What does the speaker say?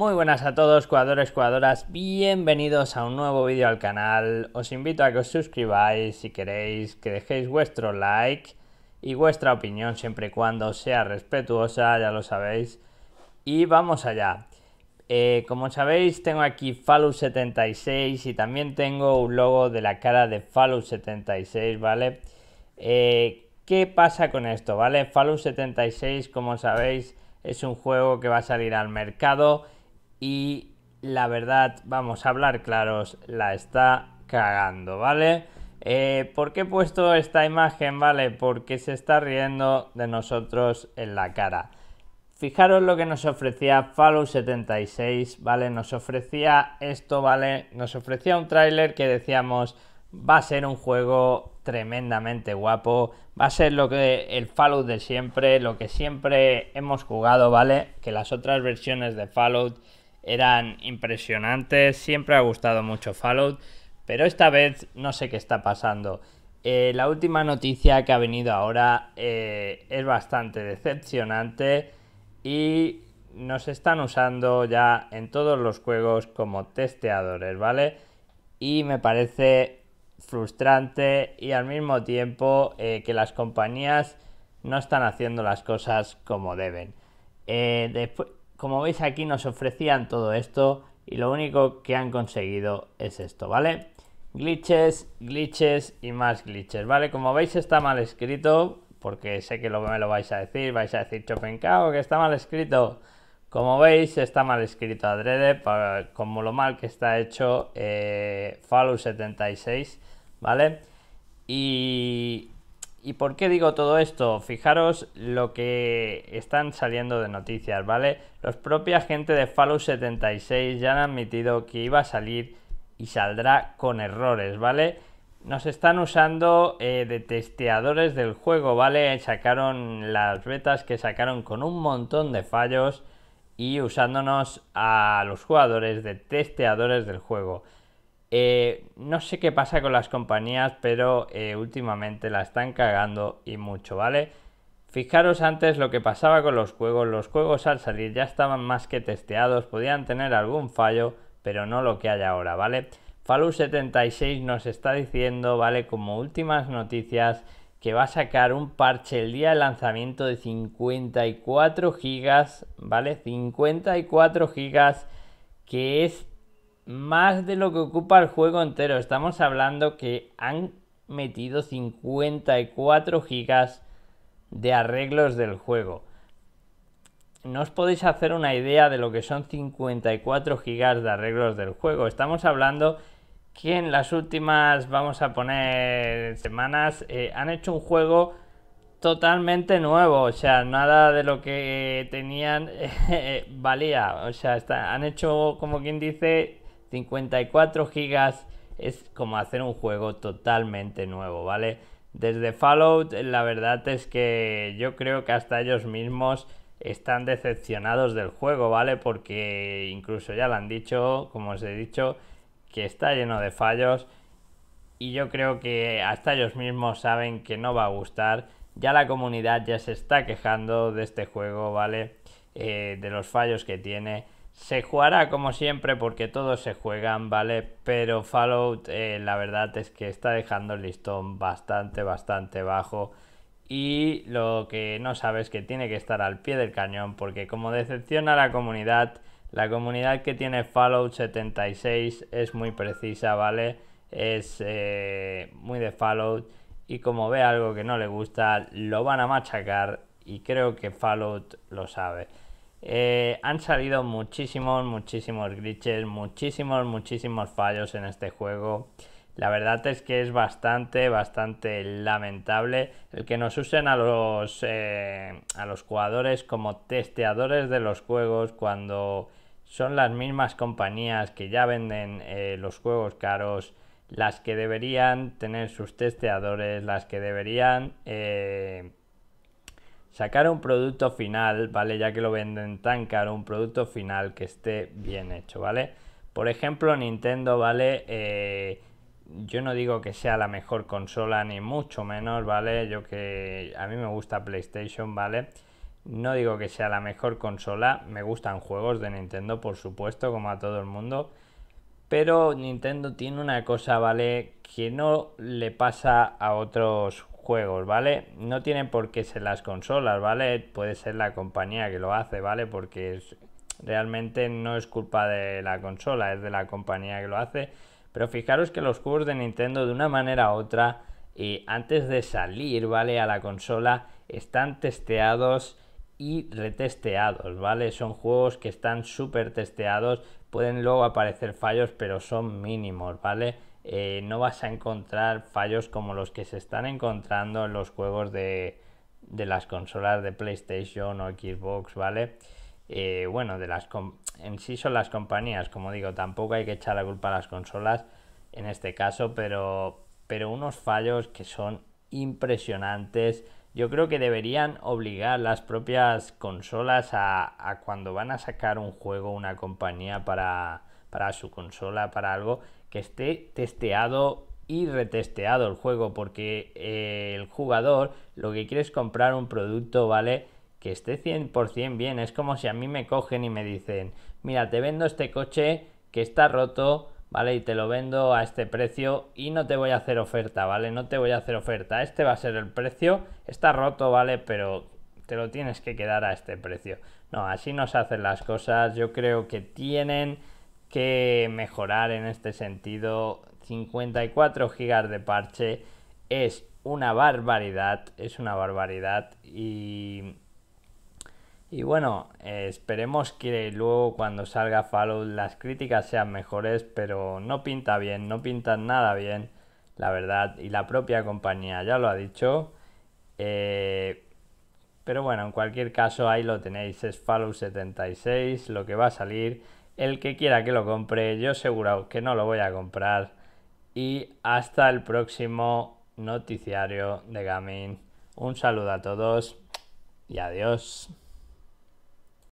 Muy buenas a todos, jugadores, jugadoras, bienvenidos a un nuevo vídeo al canal. Os invito a que os suscribáis si queréis, que dejéis vuestro like y vuestra opinión siempre y cuando sea respetuosa, ya lo sabéis. Y vamos allá. Eh, como sabéis, tengo aquí Fallout 76 y también tengo un logo de la cara de Fallout 76, ¿vale? Eh, ¿Qué pasa con esto, vale? Fallout 76, como sabéis, es un juego que va a salir al mercado y la verdad, vamos a hablar claros, la está cagando, ¿vale? Eh, ¿Por qué he puesto esta imagen, vale? Porque se está riendo de nosotros en la cara. Fijaros lo que nos ofrecía Fallout 76, ¿vale? Nos ofrecía esto, ¿vale? Nos ofrecía un tráiler que decíamos va a ser un juego tremendamente guapo, va a ser lo que el Fallout de siempre, lo que siempre hemos jugado, ¿vale? Que las otras versiones de Fallout eran impresionantes, siempre ha gustado mucho Fallout, pero esta vez no sé qué está pasando. Eh, la última noticia que ha venido ahora eh, es bastante decepcionante y nos están usando ya en todos los juegos como testeadores, ¿vale? Y me parece frustrante y al mismo tiempo eh, que las compañías no están haciendo las cosas como deben. después, como veis aquí nos ofrecían todo esto y lo único que han conseguido es esto, ¿vale? Glitches, glitches y más glitches, ¿vale? Como veis está mal escrito, porque sé que lo, me lo vais a decir, vais a decir Chopencao que está mal escrito. Como veis, está mal escrito adrede, como lo mal que está hecho eh, Fallout 76, ¿vale? Y ¿Y por qué digo todo esto? Fijaros lo que están saliendo de noticias, ¿vale? Los propios gente de Fallout 76 ya han admitido que iba a salir y saldrá con errores, ¿vale? Nos están usando eh, de testeadores del juego, ¿vale? Sacaron las betas que sacaron con un montón de fallos y usándonos a los jugadores de testeadores del juego. Eh, no sé qué pasa con las compañías, pero eh, últimamente la están cagando y mucho, ¿vale? Fijaros antes lo que pasaba con los juegos. Los juegos al salir ya estaban más que testeados, podían tener algún fallo, pero no lo que hay ahora, ¿vale? Fallout 76 nos está diciendo, ¿vale? Como últimas noticias, que va a sacar un parche el día de lanzamiento de 54 gigas, ¿vale? 54 gigas, que es más de lo que ocupa el juego entero. Estamos hablando que han metido 54 gigas de arreglos del juego. No os podéis hacer una idea de lo que son 54 gigas de arreglos del juego. Estamos hablando que en las últimas, vamos a poner, semanas, eh, han hecho un juego totalmente nuevo. O sea, nada de lo que tenían eh, valía. O sea, han hecho, como quien dice, 54 gigas es como hacer un juego totalmente nuevo, ¿vale? Desde Fallout la verdad es que yo creo que hasta ellos mismos están decepcionados del juego, ¿vale? Porque incluso ya lo han dicho, como os he dicho, que está lleno de fallos y yo creo que hasta ellos mismos saben que no va a gustar. Ya la comunidad ya se está quejando de este juego, ¿vale? Eh, de los fallos que tiene. Se jugará como siempre porque todos se juegan, ¿vale? Pero Fallout eh, la verdad es que está dejando el listón bastante, bastante bajo. Y lo que no sabes es que tiene que estar al pie del cañón porque como decepciona a la comunidad, la comunidad que tiene Fallout 76 es muy precisa, ¿vale? Es eh, muy de Fallout y como ve algo que no le gusta, lo van a machacar y creo que Fallout lo sabe. Eh, han salido muchísimos, muchísimos glitches, muchísimos, muchísimos fallos en este juego. La verdad es que es bastante, bastante lamentable el que nos usen a los, eh, a los jugadores como testeadores de los juegos cuando son las mismas compañías que ya venden eh, los juegos caros las que deberían tener sus testeadores, las que deberían sacar un producto final, ¿vale? Ya que lo venden tan caro, un producto final que esté bien hecho, ¿vale? Por ejemplo, Nintendo, ¿vale? Eh, yo no digo que sea la mejor consola, ni mucho menos, ¿vale? Yo que a mí me gusta PlayStation, ¿vale? No digo que sea la mejor consola, me gustan juegos de Nintendo, por supuesto, como a todo el mundo. Pero Nintendo tiene una cosa, ¿vale? Que no le pasa a otros juegos, ¿vale? No tienen por qué ser las consolas, ¿vale? Puede ser la compañía que lo hace, ¿vale? Porque realmente no es culpa de la consola, es de la compañía que lo hace. Pero fijaros que los juegos de Nintendo de una manera u otra, y antes de salir, ¿vale? A la consola, están testeados y retesteados, ¿vale? Son juegos que están súper testeados, pueden luego aparecer fallos, pero son mínimos, ¿vale? Eh, no vas a encontrar fallos como los que se están encontrando en los juegos de, las consolas de PlayStation o Xbox, ¿vale? Eh, bueno, de las en sí son las compañías, como digo, tampoco hay que echar la culpa a las consolas en este caso, pero, unos fallos que son impresionantes. Yo creo que deberían obligar las propias consolas a, cuando van a sacar un juego, una compañía para su consola, para algo, que esté testeado y retesteado el juego, porque eh, el jugador lo que quiere es comprar un producto, ¿vale? Que esté 100% bien. Es como si a mí me cogen y me dicen, mira, te vendo este coche que está roto, ¿vale? Y te lo vendo a este precio y no te voy a hacer oferta, ¿vale? No te voy a hacer oferta. Este va a ser el precio. Está roto, ¿vale? Pero te lo tienes que quedar a este precio. No, así no se hacen las cosas. Yo creo que tienen que mejorar en este sentido. 54 gigas de parche es una barbaridad, es una barbaridad y... Y bueno, esperemos que luego cuando salga Fallout las críticas sean mejores, pero no pinta bien, no pinta nada bien, la verdad, y la propia compañía ya lo ha dicho. Eh, pero bueno, en cualquier caso ahí lo tenéis, es Fallout 76, lo que va a salir. El que quiera que lo compre, yo seguro que no lo voy a comprar. Y hasta el próximo noticiario de Gaming. Un saludo a todos y adiós.